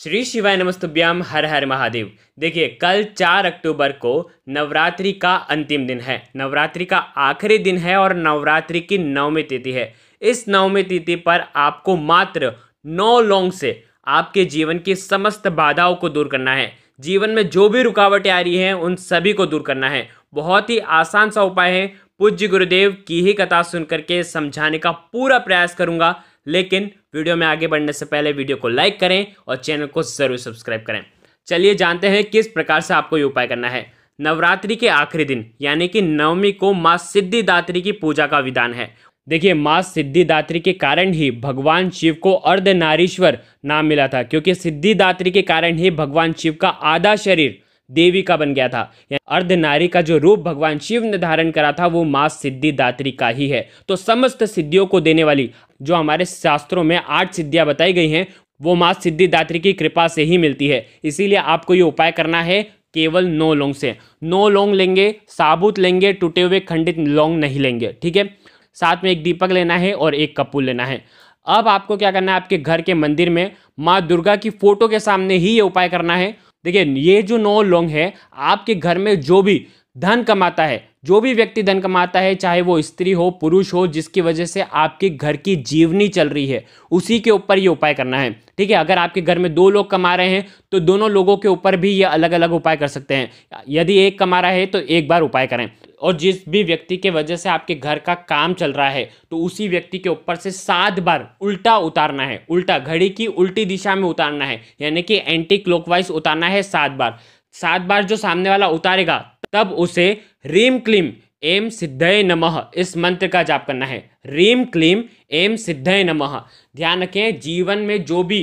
श्री शिवाय नमस्तुभ्याम हर हर महादेव देखिए कल चार अक्टूबर को नवरात्रि का अंतिम दिन है नवरात्रि का आखिरी दिन है और नवरात्रि की नवमी तिथि है इस नवमी तिथि पर आपको मात्र नौ लोंग से आपके जीवन की समस्त बाधाओं को दूर करना है जीवन में जो भी रुकावटें आ रही हैं उन सभी को दूर करना है बहुत ही आसान सा उपाय है पूज्य गुरुदेव की ही कथा सुन करके समझाने का पूरा प्रयास करूंगा लेकिन वीडियो में आगे बढ़ने से पहले वीडियो को लाइक करें और चैनल को ज़रूर सब्सक्राइब करें चलिए जानते हैं किस प्रकार से आपको ये उपाय करना है नवरात्रि के आखिरी दिन यानी कि नवमी को माँ सिद्धिदात्री की पूजा का विधान है देखिए माँ सिद्धिदात्री के कारण ही भगवान शिव को अर्धनारीश्वर नाम मिला था क्योंकि सिद्धिदात्री के कारण ही भगवान शिव का आधा शरीर देवी का बन गया था अर्धनारी का जो रूप भगवान शिव ने धारण करा था वो माँ सिद्धिदात्री का ही है तो समस्त सिद्धियों को देने वाली जो हमारे शास्त्रों में आठ सिद्धियां बताई गई हैं वो माँ सिद्धिदात्री की कृपा से ही मिलती है इसीलिए आपको ये उपाय करना है केवल नौ लोंग से नौ लोंग लेंगे साबुत लेंगे टूटे हुए खंडित लोंग नहीं लेंगे ठीक है साथ में एक दीपक लेना है और एक कपूर लेना है अब आपको क्या करना है आपके घर के मंदिर में माँ दुर्गा की फोटो के सामने ही ये उपाय करना है देखिए ये जो नौ लोंग है आपके घर में जो भी धन कमाता है जो भी व्यक्ति धन कमाता है चाहे वो स्त्री हो पुरुष हो जिसकी वजह से आपके घर की जीवनी चल रही है उसी के ऊपर ये उपाय करना है ठीक है अगर आपके घर में दो लोग कमा रहे हैं तो दोनों लोगों के ऊपर भी ये अलग अलग उपाय कर सकते हैं यदि एक कमा रहा है तो एक बार उपाय करें और जिस भी व्यक्ति के वजह से आपके घर का काम चल रहा है तो उसी व्यक्ति के ऊपर से सात बार उल्टा उतारना है उल्टा घड़ी की उल्टी दिशा में उतारना है यानी कि एंटी क्लॉकवाइज उतारना है सात बार सात बार जो सामने वाला उतारेगा तब उसे रीम क्लीम एम सिद्धय नमः इस मंत्र का जाप करना है रीम क्लीम एम सिद्धय नमः ध्यान रखें जीवन में जो भी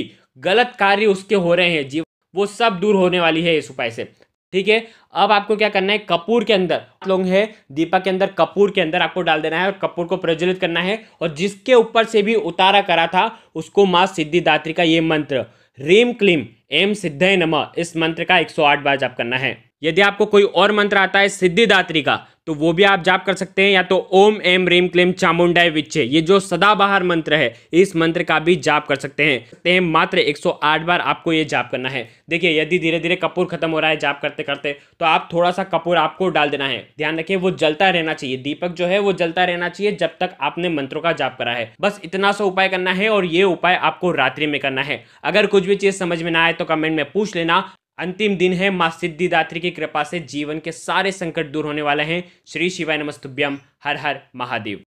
गलत कार्य उसके हो रहे हैं जीवन वो सब दूर होने वाली है इस उपाय से ठीक है अब आपको क्या करना है कपूर के अंदर लोग है दीपक के अंदर कपूर के अंदर आपको डाल देना है और कपूर को प्रज्वलित करना है और जिसके ऊपर से भी उतारा करा था उसको माँ सिद्धिदात्री का ये मंत्र रीम क्लीम एम सिद्धय नम इस मंत्र का 108 बार जाप करना है यदि आपको कोई और मंत्र आता है सिद्धिदात्री का तो वो भी आप जाप कर सकते हैं या तो ओम एम रेम क्लेम चामुंडाई विच्छे ये जो सदाबहार मंत्र है इस मंत्र का भी जाप कर सकते हैं सकते हैं मात्र 108 बार आपको ये जाप करना है देखिए यदि धीरे धीरे कपूर खत्म हो रहा है जाप करते करते तो आप थोड़ा सा कपूर आपको डाल देना है ध्यान रखिए वो जलता रहना चाहिए दीपक जो है वो जलता रहना चाहिए जब तक आपने मंत्रों का जाप करा है बस इतना सा उपाय करना है और ये उपाय आपको रात्रि में करना है अगर कुछ भी चीज समझ में ना आए तो कमेंट में पूछ लेना अंतिम दिन है माँ सिद्धिदात्री की कृपा से जीवन के सारे संकट दूर होने वाले हैं श्री शिवाय नमस्तुभ्यम हर हर महादेव